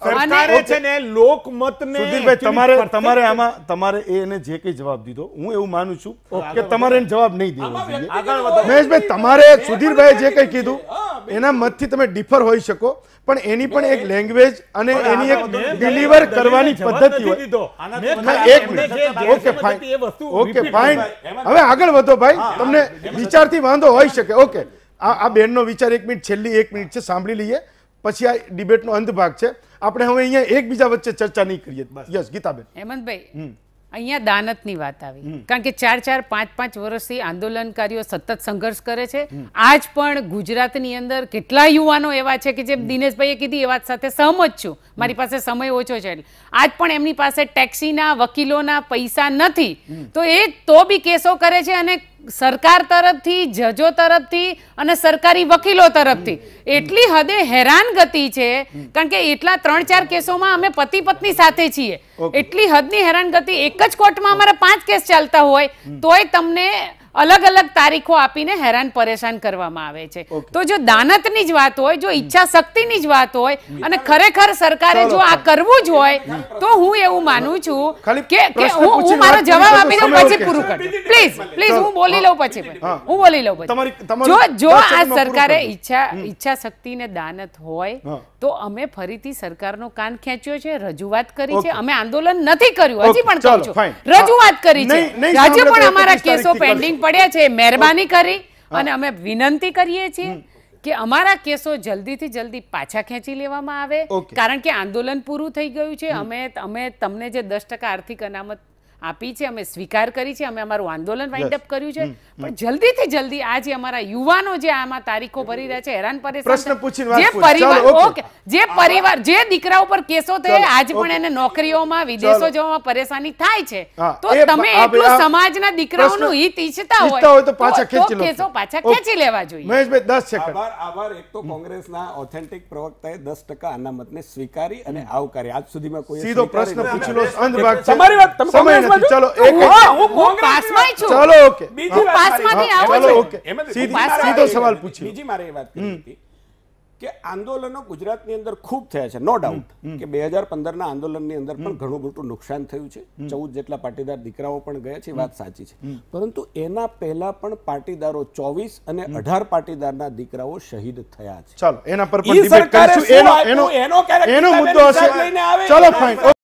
સરકારે છે તમારે તમારે આમાં તમારે એને જે કંઈ જવાબ દીધો હું એવું માનું છું કે તમારે એને જવાબ નહીં દેવો જોઈએ મહેશભાઈ તમારે સુધીરભાઈ જે કંઈ કીધું એના મતથી તમે ડિફર હોઈ શકો પણ એની પણ એક લેંગ્વેજ અને એની એક ડિલિવર કરવાની પદ્ધતિ હોય એક minute okay fine okay fine હવે આગળ વધો ભાઈ તમને વિચારથી વાંધો હોઈ શકે ઓકે આ આ બેનનો વિચાર એક મિનિટ છેલ્લી એક મિનિટ છે સાંભળી લઈએ પછી આ ડિબેટનો અંત ભાગ છે આપણે હવે અહીંયા એકબીજા વચ્ચે ચર્ચા નહીં કરીએ યસ ગીતાબેન હેમંતભાઈ અહીંયા દાનતની વાત આવી કારણ કે ચાર ચાર પાંચ પાંચ વર્ષથી આંદોલનકારીઓ સતત સંઘર્ષ કરે છે આજ પણ ગુજરાતની અંદર કેટલા યુવાનો એવા છે કે જેમ દિનેશભાઈએ કીધી એ વાત સાથે સહમત છું મારી પાસે સમય ઓછો છે આજ પણ એમની પાસે ટેક્સીના વકીલોના પૈસા નથી તો એ તો બી કેસો કરે છે અને સરકાર તરફથી જજો તરફથી અને સરકારી વકીલો તરફથી એટલી હદે હેરાનગતિ છે કારણ કે એટલા ત્રણ ચાર કેસોમાં અમે પતિ પત્ની સાથે છીએ એટલી હદની હેરાનગતિ એક જ કોર્ટમાં અમારા પાંચ કેસ ચાલતા હોય તોય તમને અલગ અલગ તારીખો આપીને હેરાન પરેશાન કરવામાં આવે છે તો જો દાનતની જ વાત હોય જો ઈચ્છા શક્તિની જ વાત હોય અને ખરેખર સરકારે જો આ કરવું જ હોય તો હું એવું માનું છું કે હું મારો જવાબ આપી પછી પૂરું કરું પ્લીઝ પ્લીઝ હું બોલી લઉં પછી હું બોલી લઉં પછી જો જો આ સરકારે ઈચ્છા ઈચ્છા શક્તિને દાનત હોય તો અમે ફરીથી સરકારનો કાન ખેંચ્યો છે રજૂઆત કરી છે અમે આંદોલન નથી કર્યું હજી પણ કહું છું રજૂઆત કરી છે હજી પણ અમારા કેસો પેન્ડિંગ પડ્યા છે મહેરબાની કરી અને અમે વિનંતી કરીએ છીએ કે અમારા કેસો જલ્દીથી જલ્દી પાછા ખેંચી લેવામાં આવે કારણ કે આંદોલન પૂરું થઈ ગયું છે અમે અમે તમને જે દસ ટકા આર્થિક અનામત આપી છે અમે સ્વીકાર કરી છે અમે અમારું આંદોલન વાઇન્ડ અપ કર્યું છે પણ જલ્દીથી જલ્દી આ જે અમારા યુવાનો જે આમાં તારીખો ભરી રહ્યા છે હેરાન પરેશાન જે પરિવાર ઓકે જે પરિવાર જે દીકરા ઉપર કેસો થયા આજ પણ એને નોકરીઓમાં વિદેશો જવામાં પરેશાની થાય છે તો તમે એટલું સમાજના દીકરાઓનું હિત ઈચ્છતા હોય તો કેસો પાછા ખેંચી લેવા જોઈએ મહેશભાઈ 10 સેકન્ડ આભાર આભાર એક તો કોંગ્રેસના ઓથેન્ટિક પ્રવક્તાએ 10% અનામતને સ્વીકારી અને આવકારી આજ સુધીમાં કોઈ સીધો પ્રશ્ન પૂછેલો અંત ભાગ તમારી વાત તમે ચલો એક હું હું પાસમાં છું ચલો ઓકે બીજી પાસમાંથી આવું ચલો ઓકે સીધો સવાલ પૂછ્યો બીજી મારે એ વાત કરી હતી કે આંદોલનો ગુજરાતની અંદર ખૂબ થયા છે નો ડાઉટ કે બે હજાર પંદરના આંદોલનની અંદર પણ ઘણું મોટું નુકસાન થયું છે ચૌદ જેટલા પાટીદાર દીકરાઓ પણ ગયા છે વાત સાચી છે પરંતુ એના પહેલા પણ પાટીદારો ચોવીસ અને અઢાર પાટીદારના દીકરાઓ શહીદ થયા છે ચાલો એના પર એનો મુદ્દો